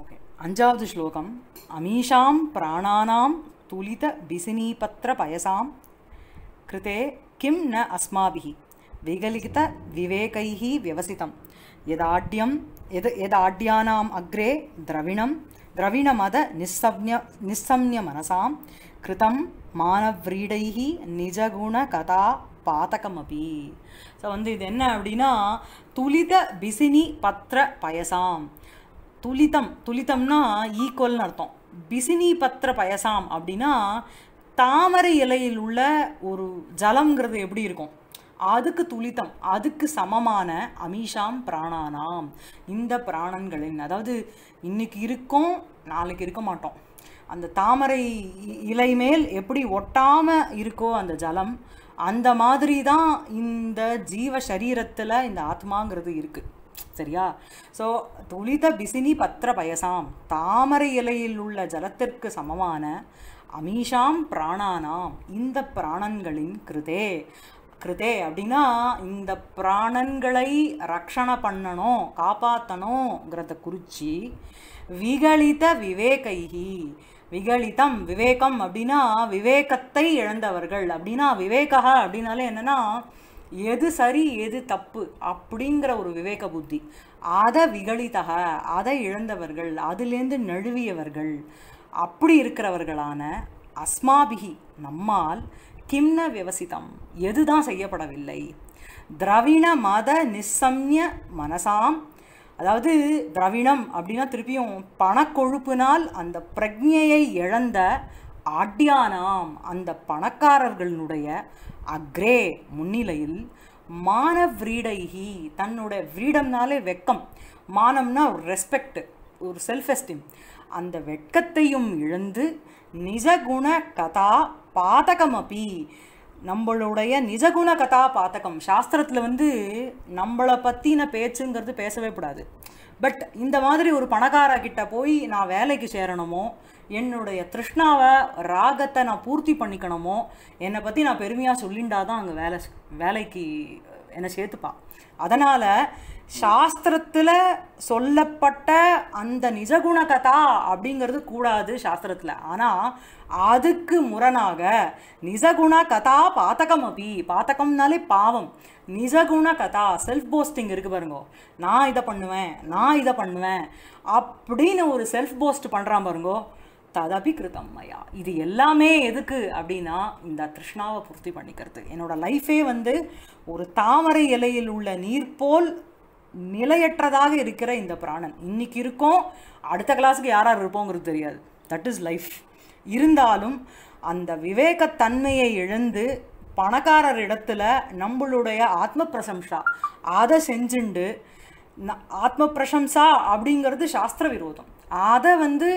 ஓகே அஞ்சாவது ஸ்லோகம் அமீஷாம் பிராணானாம் துலித பிசினீபத்திர பயசாம் கிருத்தே கிம் ந அஸ்மாபிஹி விகலித விவேகைஹி விவசிதம் எதாட்யம் எது எதாட்யானாம் அக்ரே திரவிணம் द्रविणमद நிசம்ய மனசாம் கிருதம் மானவ்ரீடைஹி நிஜகுண கதா பாதகமபி ஸோ வந்து இது என்ன அப்படின்னா துளித பிசினி பத்திர பயசாம் துளிதம் துளிதம்னா ஈக்குவல்னு அர்த்தம் பிசினி பத்திர பயசாம் அப்படின்னா தாமரை இலையில் உள்ள ஒரு ஜலம்ங்கிறது எப்படி இருக்கும் அதுக்கு துளித்தம் அதுக்கு சமமான அமீஷாம் பிராணானாம் இந்த பிராணன்களின் அதாவது இன்னைக்கு இருக்கும் நாளைக்கு இருக்க மாட்டோம் அந்த தாமரை இலை மேல் எப்படி ஒட்டாமல் இருக்கோ அந்த ஜலம் அந்த மாதிரி தான் இந்த ஜீவ சரீரத்தில் இந்த ஆத்மாங்கிறது இருக்குது சரியா ஸோ துளித பிசினி பத்திர பயசாம் தாமரை இலையில் உள்ள ஜலத்திற்கு சமமான அமீஷாம் பிராணானாம் இந்த பிராணன்களின் கிருதே கிருதே அப்படின்னா இந்த பிராணன்களை ரக்ஷண பண்ணணும் காப்பாற்றணுங்கிறத குறித்து விகலித விவேகைகி விகலிதம் விவேகம் அப்படின்னா விவேகத்தை இழந்தவர்கள் அப்படின்னா விவேகா அப்படின்னாலே என்னென்னா எது சரி எது தப்பு அப்படிங்கிற ஒரு விவேக புத்தி அதை விகலிதக அதை இழந்தவர்கள் அதுலேருந்து நழுவியவர்கள் அப்படி இருக்கிறவர்களான அஸ்மாபிகி நம்மால் கிம்ன விவசிதம் எதுதான் செய்யப்படவில்லை திரவிண மத நிசம்ய மனசாம் அதாவது திரவிணம் அப்படின்னா திருப்பியும் பணக்கொழுப்பினால் அந்த பிரஜையை இழந்த ஆட்டியானாம் அந்த பணக்காரர்களுடைய அக்ரே முன்னிலையில் மான விரீடைகி தன்னுடைய விரீடம்னாலே வெக்கம் மானம்னா ஒரு ரெஸ்பெக்ட் ஒரு செல்ஃப் எஸ்டீம் அந்த வெட்கத்தையும் இழந்து நிஜகுண கதா பாதகம் அப்பி நம்மளுடைய நிஜகுண கதா பாத்தகம் சாஸ்திரத்தில் வந்து நம்மளை பற்றின பேச்சுங்கிறது பேசவே கூடாது பட் இந்த மாதிரி ஒரு பணக்காரர்கிட்ட கிட்ட போய் நான் வேலைக்கு சேரணுமோ என்னுடைய திருஷ்ணாவை ராகத்தை நான் பூர்த்தி பண்ணிக்கணுமோ என்னை பற்றி நான் பெருமையாக சொல்லிண்டா தான் அங்கே வேலை வேலைக்கு என்னை சேர்த்துப்பா அதனால் சாஸ்திரத்தில் சொல்லப்பட்ட அந்த நிஜகுண கதா அப்படிங்கிறது கூடாது சாஸ்திரத்தில் ஆனால் அதுக்கு முரணாக நிஜகுண கதா பாத்தகம் அபி பாத்தகம்னாலே பாவம் நிஜகுண கதா செல்ஃப் போஸ்டிங் இருக்குது பாருங்க நான் இதை பண்ணுவேன் நான் இதை பண்ணுவேன் அப்படின்னு ஒரு செல்ஃப் போஸ்ட் பண்ணுறான் பாருங்கோ ததபிகிருதம் மயா இது எல்லாமே எதுக்கு அப்படின்னா இந்த திருஷ்ணாவை பூர்த்தி பண்ணிக்கிறது என்னோடய லைஃபே வந்து ஒரு தாமரை இலையில் உள்ள நீர் போல் நிலையற்றதாக இருக்கிற இந்த பிராணன் இன்னைக்கு இருக்கோம் அடுத்த கிளாஸுக்கு யாரார் இருப்போங்கிறது தெரியாது தட் இஸ் லைஃப் இருந்தாலும் அந்த விவேகத்தன்மையை இழந்து பணக்காரர் இடத்துல நம்மளுடைய ஆத்ம பிரசம்சா அதை செஞ்சுண்டு ஆத்ம பிரசம்சா அப்படிங்கிறது சாஸ்திர விரோதம் அதை வந்து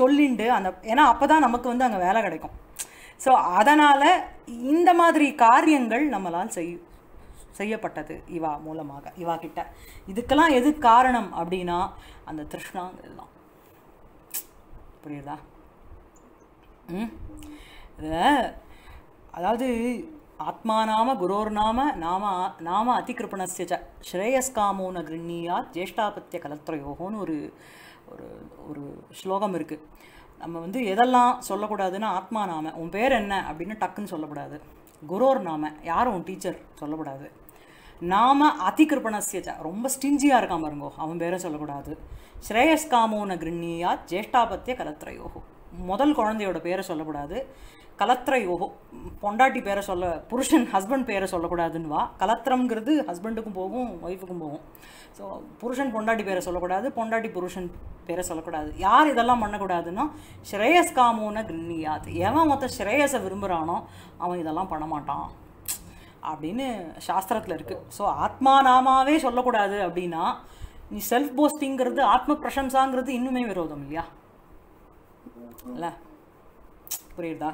சொல்லிண்டு அந்த ஏன்னா அப்போ தான் நமக்கு வந்து அங்கே வேலை கிடைக்கும் ஸோ அதனால் இந்த மாதிரி காரியங்கள் நம்மளால் செய் செய்யப்பட்டது இவா மூலமாக இவா கிட்ட இதுக்கெல்லாம் எது காரணம் அப்படின்னா அந்த திருஷ்ணாங்கிறது தான் புரியுதா ம் அதாவது ஆத்மா நாம குரோர் நாம நாம நாம அதிகிருப்பணஸ்ய ஸ்ரேயஸ்காமோன கிருண்ணியாத் ஜேஷ்டாபத்திய கலத்துறையோகோன்னு ஒரு ஒரு ஒரு ஸ்லோகம் இருக்குது நம்ம வந்து எதெல்லாம் சொல்லக்கூடாதுன்னா ஆத்மா நாம உன் பேர் என்ன அப்படின்னு டக்குன்னு சொல்லக்கூடாது குரோர் நாம யாரும் உன் டீச்சர் சொல்லக்கூடாது நாம அதிகிருப்பணசியச்சா ரொம்ப ஸ்டிஞ்சியாக இருக்கான் பாருங்கோ அவன் பேரை சொல்லக்கூடாது ஸ்ரேயஸ்காமோன கிருண்ணியா ஜேஷ்டாபத்திய கலத்திரயோகோ முதல் குழந்தையோட பேரை சொல்லக்கூடாது கலத்திரையோகோ பொண்டாட்டி பேரை சொல்ல புருஷன் ஹஸ்பண்ட் பேரை சொல்லக்கூடாதுன்னு வா கலத்திரம்ங்கிறது ஹஸ்பண்டுக்கும் போகும் ஒய்ஃபுக்கும் போகும் ஸோ புருஷன் பொண்டாட்டி பேரை சொல்லக்கூடாது பொண்டாட்டி புருஷன் பேரை சொல்லக்கூடாது யார் இதெல்லாம் பண்ணக்கூடாதுன்னா ஸ்ரேயஸ் காமோன கிண்ணியாத் எவன் மொத்த ஸ்ரேயஸை விரும்புகிறானோ அவன் இதெல்லாம் பண்ண மாட்டான் அப்படின்னு சாஸ்திரத்தில் இருக்குது ஸோ ஆத்மா நாமாவே சொல்லக்கூடாது அப்படின்னா நீ செல்ஃப் போஸ்டிங்கிறது ஆத்ம பிரசம்சாங்கிறது இன்னுமே விரோதம் இல்லையா இல்லை புரியுதா